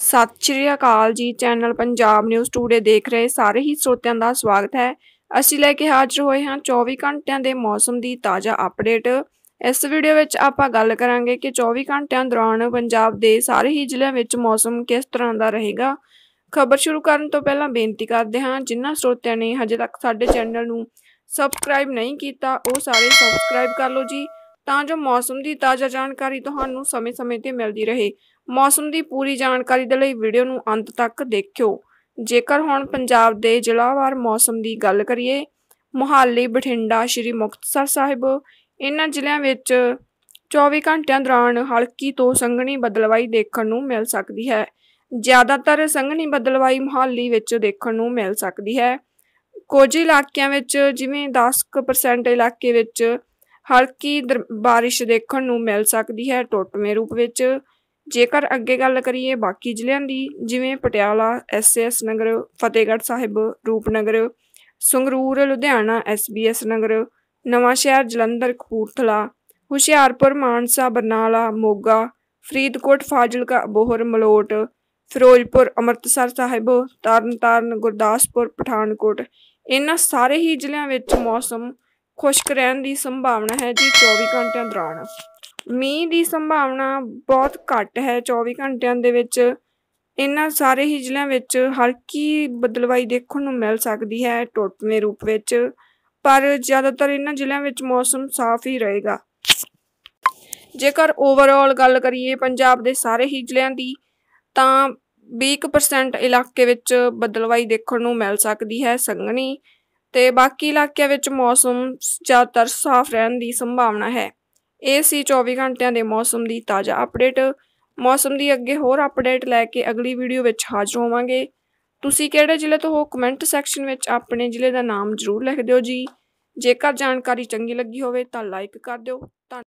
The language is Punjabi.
ਸਤਿ ਸ਼੍ਰੀ ਅਕਾਲ ਜੀ ਚੈਨਲ ਪੰਜਾਬ ਨਿਊਜ਼ ਟੂਡੇ ਦੇਖ ਰਹੇ ਸਾਰੇ ਹੀ ਸਰੋਤਿਆਂ ਦਾ ਸਵਾਗਤ ਹੈ ਅਸੀਂ ਲੈ ਕੇ ਹਾਜ਼ਰ ਹੋਏ ਹਾਂ 24 ਘੰਟਿਆਂ ਦੇ ਮੌਸਮ ਦੀ ਤਾਜ਼ਾ ਅਪਡੇਟ ਇਸ ਵੀਡੀਓ ਵਿੱਚ ਆਪਾਂ ਗੱਲ ਕਰਾਂਗੇ ਕਿ 24 ਘੰਟਿਆਂ ਦੌਰਾਨ ਪੰਜਾਬ ਦੇ ਸਾਰੇ ਹੀ ਜ਼ਿਲ੍ਹਿਆਂ ਵਿੱਚ ਮੌਸਮ ਕਿਸ ਤਰ੍ਹਾਂ ਦਾ ਰਹੇਗਾ ਖਬਰ ਸ਼ੁਰੂ ਕਰਨ ਤੋਂ ਪਹਿਲਾਂ ਬੇਨਤੀ ਕਰਦੇ ਹਾਂ ਜਿਨ੍ਹਾਂ ਸਰੋਤਿਆਂ ਨੇ ਹਜੇ ਤੱਕ ਸਾਡੇ ਚੈਨਲ ਨੂੰ ਸਬਸਕ੍ਰਾਈਬ ਨਹੀਂ ਕੀਤਾ ਉਹ ਸਾਰੇ ਸਬਸਕ੍ਰਾਈਬ ਕਰ ਲਓ ਜੀ ਤਾਂ ਜੋ ਮੌਸਮ ਦੀ ਤਾਜ਼ਾ ਜਾਣਕਾਰੀ ਤੁਹਾਨੂੰ ਸਮੇਂ-ਸਮੇਂ ਤੇ ਮਿਲਦੀ ਰਹੇ ਮੌਸਮ ਦੀ ਪੂਰੀ ਜਾਣਕਾਰੀ ਦੇ ਲਈ ਵੀਡੀਓ ਨੂੰ ਅੰਤ ਤੱਕ ਦੇਖਿਓ ਜੇਕਰ ਹੁਣ ਪੰਜਾਬ ਦੇ ਜ਼ਿਲ੍ਹਾਵਾਰ ਮੌਸਮ ਦੀ ਗੱਲ ਕਰੀਏ ਮੁਹਾਲੀ ਬਠਿੰਡਾ ਸ਼੍ਰੀ ਮੁਕਤਸਰ ਸਾਹਿਬ ਇਹਨਾਂ ਜ਼ਿਲ੍ਹਿਆਂ ਵਿੱਚ 24 ਘੰਟਿਆਂ ਦੌਰਾਨ ਹਲਕੀ ਤੋਂ ਸੰਘਣੀ ਬਦਲਵਾਈ ਦੇਖਣ ਨੂੰ ਮਿਲ ਸਕਦੀ ਹੈ ਜ਼ਿਆਦਾਤਰ ਸੰਘਣੀ ਬਦਲਵਾਈ ਮੁਹਾਲੀ ਵਿੱਚ ਦੇਖਣ ਨੂੰ ਮਿਲ ਸਕਦੀ ਹੈ ਕੁਝ ਇਲਾਕਿਆਂ ਵਿੱਚ ਜਿਵੇਂ 10% ਇਲਾਕੇ ਵਿੱਚ ਹਲਕੀ ਬਾਰਿਸ਼ ਦੇਖਣ ਨੂੰ ਮਿਲ ਸਕਦੀ ਹੈ ਟੋਟਵੇਂ ਰੂਪ ਵਿੱਚ ਜੇਕਰ ਅੱਗੇ ਗੱਲ ਕਰੀਏ ਬਾਕੀ ਜ਼ਿਲ੍ਹਿਆਂ ਦੀ ਜਿਵੇਂ Patiala SS Nagar Fatehgarh Sahib Rupnagar Sangrur Ludhiana SBS Nagar Nawanshahr Jalandhar Kapurthala Hoshiarpur Mansa Barnala Moga Faridkot Fazilka ਬੋਹਰ Malout Firozpur Amritsar ਸਾਹਿਬ ਤਰਨਤਾਰਨ ਗੁਰਦਾਸਪੁਰ ਪਠਾਨਕੋਟ ਇਹਨਾਂ ਸਾਰੇ ਹੀ ਜ਼ਿਲ੍ਹਿਆਂ ਵਿੱਚ ਮੌਸਮ ਖੁਸ਼ਕ ਰਹਿਣ ਦੀ ਸੰਭਾਵਨਾ ਹੈ ਜੀ 24 ਘੰਟਿਆਂ ਦੌਰਾਨ ਮੀਂਹ ਦੀ ਸੰਭਾਵਨਾ ਬਹੁਤ ਘੱਟ ਹੈ 24 ਘੰਟਿਆਂ ਦੇ ਵਿੱਚ ਇਹਨਾਂ ਸਾਰੇ ਹੀ ਜ਼ਿਲ੍ਹਿਆਂ ਵਿੱਚ ਹਲਕੀ ਬਦਲਵਾਈ ਦੇਖਣ ਨੂੰ ਮਿਲ ਸਕਦੀ ਹੈ ਟੋਟਵੇਂ ਰੂਪ ਵਿੱਚ ਪਰ ਜ਼ਿਆਦਾਤਰ ਇਹਨਾਂ ਜ਼ਿਲ੍ਹਿਆਂ ਵਿੱਚ ਮੌਸਮ ਸਾਫ਼ ਹੀ ਰਹੇਗਾ ਜੇਕਰ ਓਵਰਆਲ ਗੱਲ ਕਰੀਏ ਪੰਜਾਬ ਦੇ ਸਾਰੇ ਹੀ ਜ਼ਿਲ੍ਹਿਆਂ ਦੀ ਤਾਂ 20% ਇਲਾਕੇ ਵਿੱਚ ਬਦਲਵਾਈ ਦੇਖਣ ਨੂੰ ਮਿਲ ਸਕਦੀ ਹੈ ਸੰਘਣੀ ਤੇ ਬਾਕੀ ਇਲਾਕਿਆਂ ਵਿੱਚ ਮੌਸਮ ਜ਼ਿਆਦਾਤਰ ਸਾਫ਼ ਰਹਿਣ ਦੀ ਸੰਭਾਵਨਾ ਹੈ ਇਹ ਸੀ 24 ਘੰਟਿਆਂ ਦੇ ਮੌਸਮ ਦੀ ਤਾਜ਼ਾ ਅਪਡੇਟ ਮੌਸਮ ਦੀ ਅੱਗੇ ਹੋਰ ਅਪਡੇਟ ਲੈ ਕੇ ਅਗਲੀ ਵੀਡੀਓ ਵਿੱਚ ਹਾਜ਼ਰ ਹੋਵਾਂਗੇ ਤੁਸੀਂ ਕਿਹੜੇ ਜ਼ਿਲ੍ਹੇ ਤੋਂ ਹੋ ਕਮੈਂਟ ਸੈਕਸ਼ਨ ਵਿੱਚ ਆਪਣੇ ਜ਼ਿਲ੍ਹੇ ਦਾ ਨਾਮ ਜ਼ਰੂਰ ਲਿਖ ਦਿਓ ਜੀ ਜੇਕਰ ਜਾਣਕਾਰੀ ਚੰਗੀ ਲੱਗੀ ਹੋਵੇ ਤਾਂ ਲਾਈਕ ਕਰ ਦਿਓ